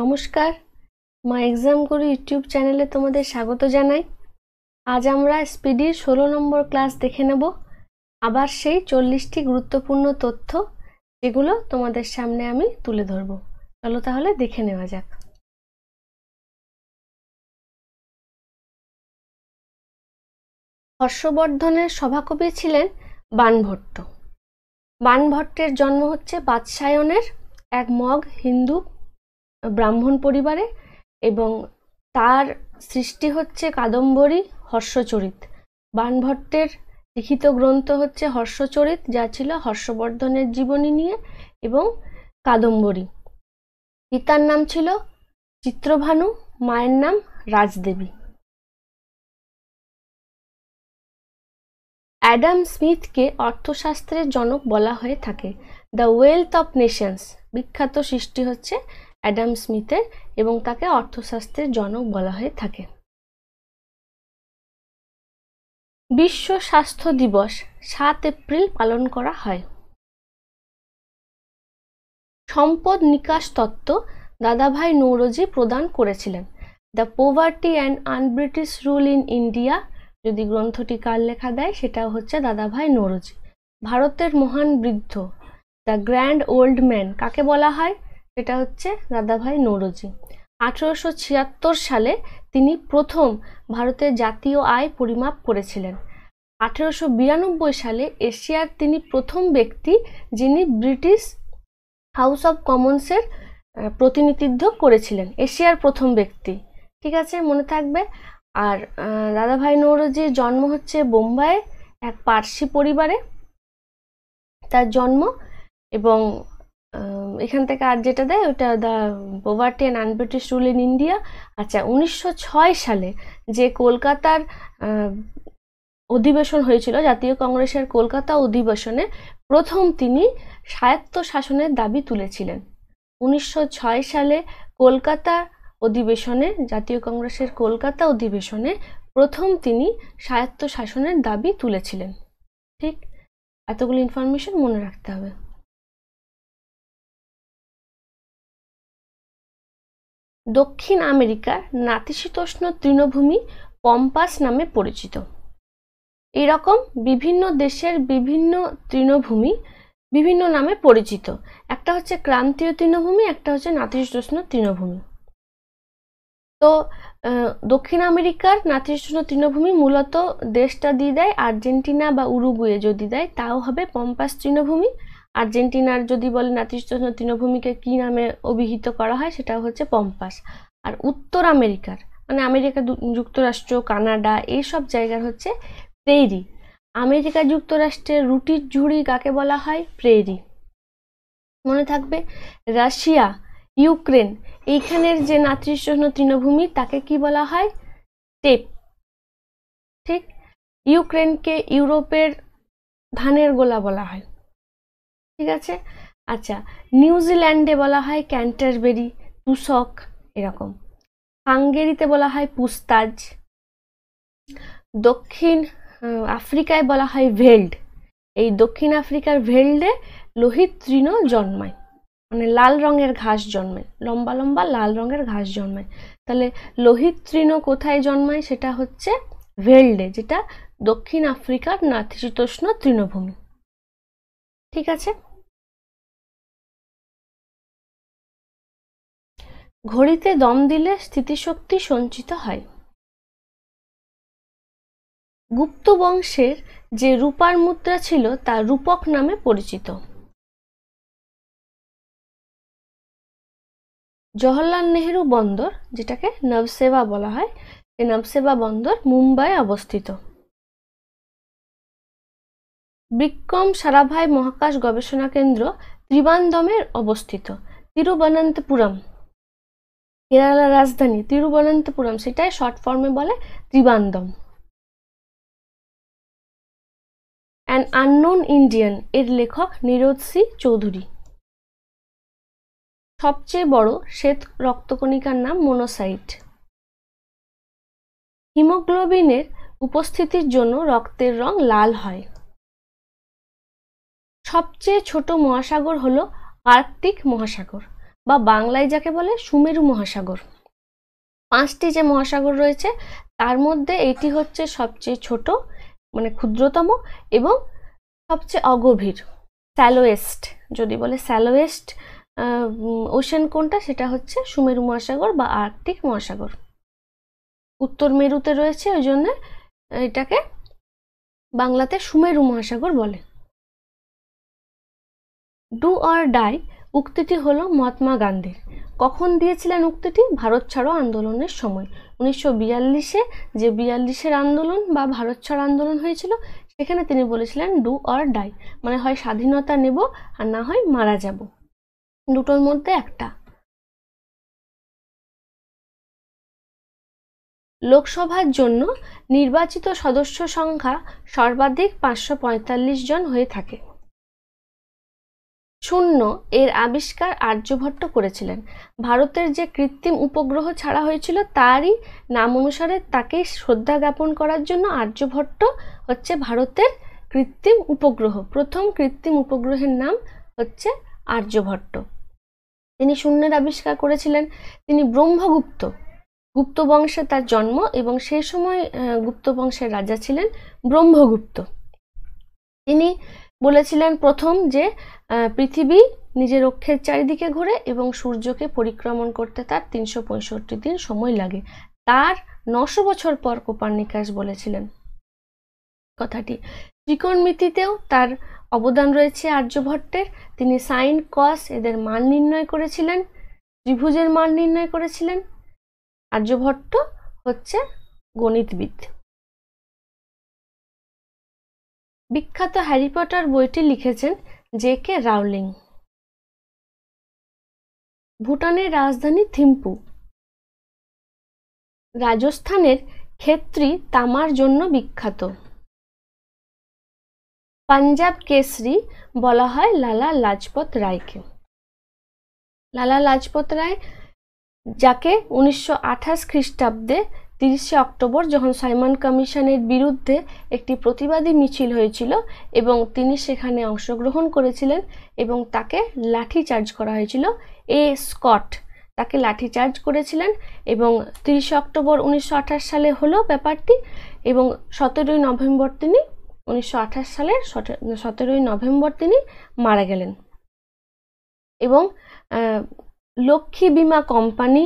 নমস্কার মা এক্সাম করে ইউটিউব চ্যানেলে তোমাদের স্বাগত জানাই আজ আমরা স্পিডির ষোলো নম্বর ক্লাস দেখে নেব আবার সেই চল্লিশটি গুরুত্বপূর্ণ তথ্য যেগুলো তোমাদের সামনে আমি তুলে ধরব চলো তাহলে দেখে নেওয়া যাক হর্ষবর্ধনের সভাকবি ছিলেন বানভট্ট বানভট্টের জন্ম হচ্ছে বাদশায়নের এক মগ হিন্দু ব্রাহ্মণ পরিবারে এবং তার সৃষ্টি হচ্ছে কাদম্বরী হর্ষচরিত বাণভট্টের লিখিত গ্রন্থ হচ্ছে হর্ষচরিত যা ছিল হর্ষবর্ধনের জীবনী নিয়ে এবং কাদম্বরী পিতার নাম ছিল চিত্রভানু মায়ের নাম রাজদেবী অ্যাডাম স্মিথকে অর্থশাস্ত্রের জনক বলা হয়ে থাকে দ্য ওয়েলথ অফ নেশনস বিখ্যাত সৃষ্টি হচ্ছে অ্যাডাম স্মিথের এবং তাকে অর্থশাস্ত্রের জনক বলা হয়ে থাকে বিশ্ব স্বাস্থ্য দিবস সাত এপ্রিল পালন করা হয় সম্পদ নিকাশ তত্ত্ব দাদাভাই নৌরজি প্রদান করেছিলেন the poverty and unbritish rule in India যদি গ্রন্থটি কার লেখা দেয় সেটা হচ্ছে দাদাভাই নৌরজি ভারতের মহান বৃদ্ধ দ্য গ্র্যান্ড ওল্ড ম্যান কাকে বলা হয় এটা হচ্ছে দাদাভাই নৌরজি আঠেরোশো ছিয়াত্তর সালে তিনি প্রথম ভারতের জাতীয় আয় পরিমাপ করেছিলেন আঠেরোশো বিরানব্বই সালে এশিয়ার তিনি প্রথম ব্যক্তি যিনি ব্রিটিশ হাউস অব কমন্সের প্রতিনিধিত্ব করেছিলেন এশিয়ার প্রথম ব্যক্তি ঠিক আছে মনে থাকবে আর দাদাভাই নৌরজির জন্ম হচ্ছে বোম্বাইয়ে এক পার্সি পরিবারে তার জন্ম এবং এখান থেকে আর যেটা দেয় ওটা the poverty and unbritish rule in India আচ্ছা উনিশশো সালে যে কলকাতার অধিবেশন হয়েছিল জাতীয় কংগ্রেসের কলকাতা অধিবেশনে প্রথম তিনি স্বায়ত্ত শাসনের দাবি তুলেছিলেন উনিশশো সালে কলকাতা অধিবেশনে জাতীয় কংগ্রেসের কলকাতা অধিবেশনে প্রথম তিনি স্বায়ত্ত শাসনের দাবি তুলেছিলেন ঠিক এতগুলো ইনফরমেশন মনে রাখতে হবে দক্ষিণ আমেরিকার নাতিশীতোষ্ণ তৃণভূমি পম্পাস নামে পরিচিত এরকম বিভিন্ন দেশের বিভিন্ন তৃণভূমি বিভিন্ন নামে পরিচিত একটা হচ্ছে ক্রান্তীয় তৃণভূমি একটা হচ্ছে নাতিশীতোষ্ণ তৃণভূমি তো দক্ষিণ আমেরিকার নাতিশীতোষ্ণ তৃণভূমি মূলত দেশটা দিয়ে দেয় আর্জেন্টিনা বা উরুগুয়ে যদি দেয় তাও হবে পম্পাস তৃণভূমি আর্জেন্টিনার যদি বলে নাতিশীতোষ্ণ তৃণভূমিকে কি নামে অভিহিত করা হয় সেটা হচ্ছে পম্পাস আর উত্তর আমেরিকার মানে আমেরিকা যুক্তরাষ্ট্র কানাডা এইসব জায়গার হচ্ছে প্রেরি আমেরিকা যুক্তরাষ্ট্রে রুটির ঝুড়ি কাকে বলা হয় প্রেরি মনে থাকবে রাশিয়া ইউক্রেন এইখানের যে নাতৃষ্ণ তৃণভূমি তাকে কি বলা হয় টেপ ঠিক ইউক্রেনকে ইউরোপের ধানের গোলা বলা হয় ঠিক আছে আচ্ছা নিউজিল্যান্ডে বলা হয় ক্যান্টারবেরি তুষক এরকম হাঙ্গেরিতে বলা হয় পুস্তাজ দক্ষিণ আফ্রিকায় বলা হয় ভেল্ড এই দক্ষিণ আফ্রিকার ভেল্ডে লোহিত তৃণ জন্মায় মানে লাল রঙের ঘাস জন্মায় লম্বা লম্বা লাল রঙের ঘাস জন্মায় তাহলে লোহিত তৃণ কোথায় জন্মায় সেটা হচ্ছে ভেল্ডে যেটা দক্ষিণ আফ্রিকার নাতিশীতোষ্ণ তৃণভূমি ঠিক আছে ঘড়িতে দম দিলে স্থিতিশক্তি সঞ্চিত হয় গুপ্ত বংশের যে রূপার মুদ্রা ছিল তা রূপক নামে পরিচিত জওহরলাল নেহরু বন্দর যেটাকে নবসেবা বলা হয় এই নবসেবা বন্দর মুম্বাই অবস্থিত বিক্রম সারাভাই মহাকাশ গবেষণা কেন্দ্র ত্রিবান্দমে অবস্থিত তিরুবনন্তপুরম কেরালার রাজধানী তিরুবনন্তপুরম সেটাই শর্ট ফর্মে বলে ত্রিবান্দম অ্যান আননোন ইন্ডিয়ান এর লেখক নিরোদ সি চৌধুরী সবচেয়ে বড় শ্বেত রক্তকণিকার নাম মোনোসাইট হিমোগ্লোবিনের উপস্থিতির জন্য রক্তের রং লাল হয় সবচেয়ে ছোট মহাসাগর হল আর্কটিক মহাসাগর বা বাংলায় যাকে বলে সুমেরু মহাসাগর পাঁচটি যে মহাসাগর রয়েছে তার মধ্যে এটি হচ্ছে সবচেয়ে ছোট মানে ক্ষুদ্রতম এবং সবচেয়ে অগভীর স্যালোয়েস্ট যদি বলে স্যালোয়েস্ট ওশেন কোনটা সেটা হচ্ছে সুমেরু মহাসাগর বা আর্কটিক মহাসাগর উত্তর মেরুতে রয়েছে ওই জন্য এটাকে বাংলাতে সুমেরু মহাসাগর বলে ডু অর ডাই উক্তিটি হল মহাত্মা গান্ধীর কখন দিয়েছিলেন উক্তিটি ভারত ছাড়ো আন্দোলনের সময় উনিশশো বিয়াল্লিশে যে বিয়াল্লিশের আন্দোলন বা ভারত ছাড়ো আন্দোলন হয়েছিল সেখানে তিনি বলেছিলেন ডু অর ডাই মানে হয় স্বাধীনতা নেব আর না হয় মারা যাব দুটোর মধ্যে একটা লোকসভার জন্য নির্বাচিত সদস্য সংখ্যা সর্বাধিক পাঁচশো জন হয়ে থাকে শূন্য এর আবিষ্কার আর্যভট্ট করেছিলেন ভারতের যে কৃত্রিম উপগ্রহ ছাড়া হয়েছিল তারই নাম অনুসারে তাকে শ্রদ্ধা জ্ঞাপন করার জন্য আর্যভট্ট হচ্ছে ভারতের কৃত্রিম উপগ্রহ প্রথম কৃত্রিম উপগ্রহের নাম হচ্ছে আর্যভট্ট তিনি শূন্যের আবিষ্কার করেছিলেন তিনি ব্রহ্মগুপ্ত গুপ্ত বংশে তার জন্ম এবং সেই সময় গুপ্ত বংশের রাজা ছিলেন ব্রহ্মগুপ্ত তিনি বলেছিলেন প্রথম যে পৃথিবী নিজের অক্ষের চারিদিকে ঘুরে এবং সূর্যকে পরিক্রমণ করতে তার তিনশো পঁয়ষট্টি দিন সময় লাগে তার নশো বছর পর কোপার্নিকাস বলেছিলেন কথাটি ত্রিকোণ মিতিতেও তার অবদান রয়েছে আর্যভট্টের তিনি সাইন কস এদের মান নির্ণয় করেছিলেন ত্রিভুজের মান নির্ণয় করেছিলেন আর্যভট্ট হচ্ছে গণিতবিদ বিখ্যাত হ্যারি পটার বইটি লিখেছেন জে কে রাউলিং ভুটানের রাজধানী থিম্পু রাজস্থানের ক্ষেত্রি তামার জন্য বিখ্যাত পাঞ্জাব কেসরি বলা হয় লালা লাজপত রায়কে লালা লাজপত রায় যাকে উনিশশো আঠাশ খ্রিস্টাব্দে তিরিশে অক্টোবর যখন সাইমন কমিশনের বিরুদ্ধে একটি প্রতিবাদী মিছিল হয়েছিল এবং তিনি সেখানে অংশগ্রহণ করেছিলেন এবং তাকে লাঠি চার্জ করা হয়েছিল এ স্কট তাকে লাঠি চার্জ করেছিলেন এবং তিরিশে অক্টোবর উনিশশো সালে হলো ব্যাপারটি এবং সতেরোই নভেম্বর তিনি উনিশশো সালে সতেরোই নভেম্বর তিনি মারা গেলেন এবং লক্ষ্মী বিমা কোম্পানি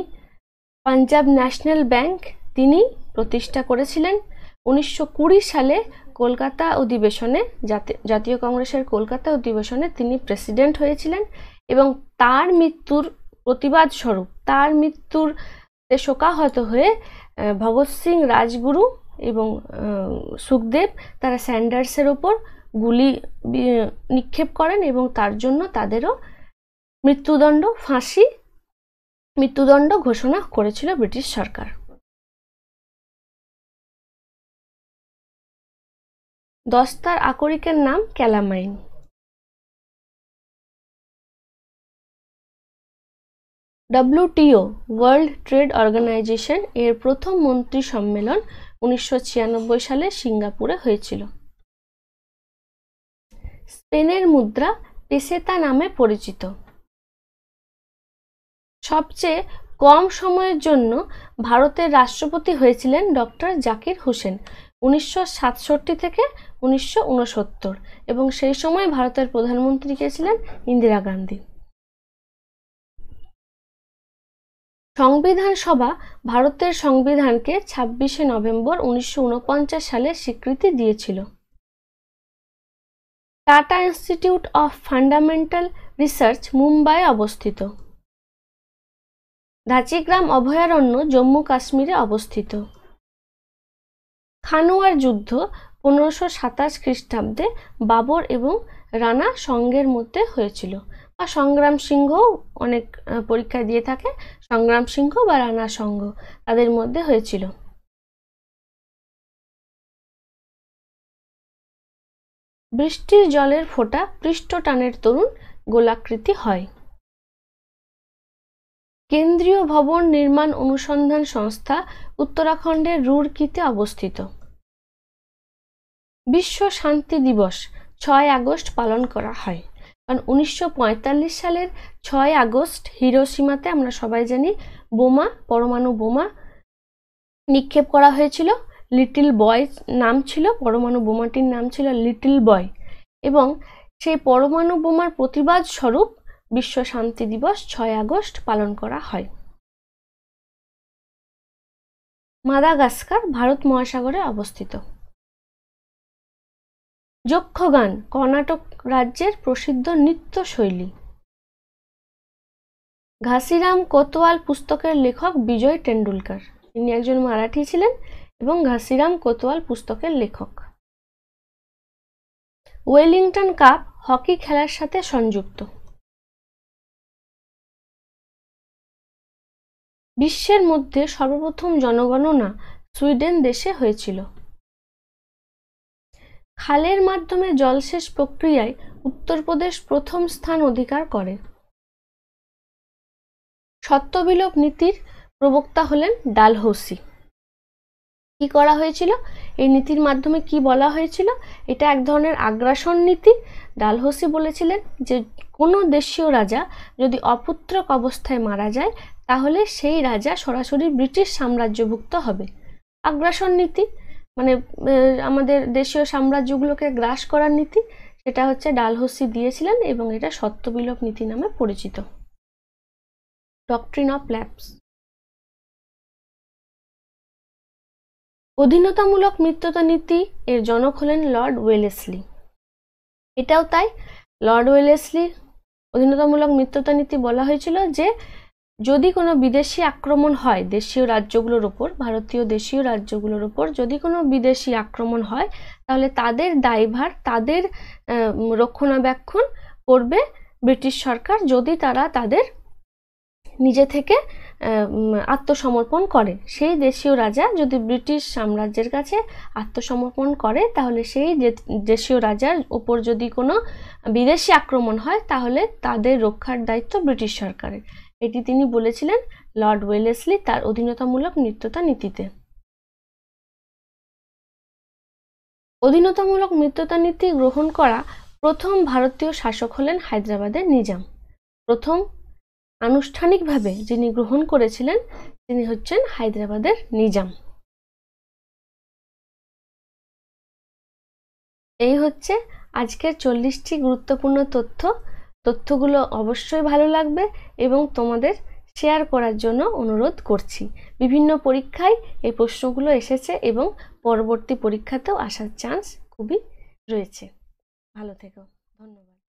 পাঞ্জাব ন্যাশনাল ব্যাংক তিনি প্রতিষ্ঠা করেছিলেন উনিশশো সালে কলকাতা অধিবেশনে জাতীয় কংগ্রেসের কলকাতা অধিবেশনে তিনি প্রেসিডেন্ট হয়েছিলেন এবং তার মৃত্যুর প্রতিবাদ স্বরূপ তার মৃত্যুর শোকাহত হয়ে ভগৎ সিং রাজগুরু এবং সুখদেব তারা স্যান্ডার্সের ওপর গুলি নিক্ষেপ করেন এবং তার জন্য তাদেরও মৃত্যুদণ্ড ফাঁসি মৃত্যুদণ্ড ঘোষণা করেছিল ব্রিটিশ সরকার দস্তার আকরিকের নাম calamine WTO world trade organization এর প্রথম মন্ত্রী সম্মেলন উনিশশো সালে সিঙ্গাপুরে হয়েছিল স্পেনের মুদ্রা পেসেতা নামে পরিচিত সবচেয়ে কম সময়ের জন্য ভারতের রাষ্ট্রপতি হয়েছিলেন ডক্টর জাকির হোসেন উনিশশো থেকে উনিশশো এবং সেই সময় ভারতের প্রধানমন্ত্রী কে ছিলেন ইন্দিরা গান্ধী সংবিধান সভা ভারতের সংবিধানকে ছাব্বিশে নভেম্বর উনিশশো সালে স্বীকৃতি দিয়েছিল Tata institute of fundamental research Mumbai অবস্থিত দাচিগ্রাম অভয়ারণ্য জম্মু কাশ্মীরে অবস্থিত খানোয়ার যুদ্ধ পনেরোশো সাতাশ খ্রিস্টাব্দে বাবর এবং রানা সঙ্গের মধ্যে হয়েছিল বা সংগ্রাম সিংহ অনেক পরীক্ষা দিয়ে থাকে সংগ্রাম সিংহ বা রানা সংঘ তাদের মধ্যে হয়েছিল বৃষ্টির জলের ফোঁটা পৃষ্ঠ টানের তরুণ গোলাকৃতি হয় কেন্দ্রীয় ভবন নির্মাণ অনুসন্ধান সংস্থা উত্তরাখণ্ডের রুড়কিতে অবস্থিত বিশ্ব শান্তি দিবস ছয় আগস্ট পালন করা হয় কারণ উনিশশো সালের ছয় আগস্ট হিরোসীমাতে আমরা সবাই জানি বোমা পরমাণু বোমা নিক্ষেপ করা হয়েছিল লিটিল বয় নাম ছিল পরমাণু বোমাটির নাম ছিল লিটিল বয় এবং সেই পরমাণু বোমার প্রতিবাদ স্বরূপ বিশ্ব শান্তি দিবস ছয় আগস্ট পালন করা হয় মাদাগাস্কার ভারত মহাসাগরে অবস্থিত যক্ষগান কর্ণাটক রাজ্যের প্রসিদ্ধ নৃত্যশৈলী ঘাসিরাম কোতোয়াল পুস্তকের লেখক বিজয় টেন্ডুলকার তিনি একজন মারাঠি ছিলেন এবং ঘাসিরাম কোতোয়াল পুস্তকের লেখক ওয়েলিংটন কাপ হকি খেলার সাথে সংযুক্ত বিশ্বের মধ্যে সর্বপ্রথম জনগণনা সুইডেন দেশে হয়েছিল খালের মাধ্যমে জলসেচ প্রক্রিয়ায় উত্তরপ্রদেশ প্রথম স্থান অধিকার করে সত্যবিলোপ নীতির প্রবক্তা হলেন ডালহৌসি কি করা হয়েছিল এই নীতির মাধ্যমে কি বলা হয়েছিল এটা এক ধরনের আগ্রাসন নীতি ডালহৌসি বলেছিলেন যে কোনো দেশীয় রাজা যদি অপুত্রক অবস্থায় মারা যায় তাহলে সেই রাজা সরাসরি ব্রিটিশ সাম্রাজ্যভুক্ত হবে আগ্রাসন নীতি মানে আমাদের দেশীয় সাম্রাজ্যগুলোকে গ্রাস করার নীতি সেটা হচ্ছে ডালহসি দিয়েছিলেন এবং এটা সত্যবিলোপ নীতি নামে পরিচিত ডকট্রিন অফ ল্যাপস অধীনতামূলক মিত্রতা নীতি এর জনক হলেন লর্ড ওয়েলেসলি এটাও তাই লর্ড ওয়েলেসলি অধীনতামূলক মিত্রতা নীতি বলা হয়েছিল যে যদি কোনো বিদেশি আক্রমণ হয় দেশীয় রাজ্যগুলোর ওপর ভারতীয় দেশীয় রাজ্যগুলোর ওপর যদি কোনো বিদেশি আক্রমণ হয় তাহলে তাদের দায়ভার তাদের রক্ষণাবেক্ষণ করবে ব্রিটিশ সরকার যদি তারা তাদের নিজে থেকে আত্মসমর্পণ করে সেই দেশীয় রাজা যদি ব্রিটিশ সাম্রাজ্যের কাছে আত্মসমর্পণ করে তাহলে সেই দেশীয় রাজার ওপর যদি কোনো বিদেশি আক্রমণ হয় তাহলে তাদের রক্ষার দায়িত্ব ব্রিটিশ সরকারের এটি তিনি বলেছিলেন লর্ড ওয়েলেসলি তার অধীনতামূলক মিত্রতা নীতিতে অধীনতামূলক মিত্রতা নীতি গ্রহণ করা প্রথম ভারতীয় শাসক হলেন হায়দ্রাবাদের নিজাম প্রথম আনুষ্ঠানিকভাবে যিনি গ্রহণ করেছিলেন তিনি হচ্ছেন হায়দ্রাবাদের নিজাম এই হচ্ছে আজকের চল্লিশটি গুরুত্বপূর্ণ তথ্য তথ্যগুলো অবশ্যই ভালো লাগবে এবং তোমাদের শেয়ার করার জন্য অনুরোধ করছি বিভিন্ন পরীক্ষায় এই প্রশ্নগুলো এসেছে এবং পরবর্তী পরীক্ষাতেও আসার চান্স খুবই রয়েছে ভালো থেকো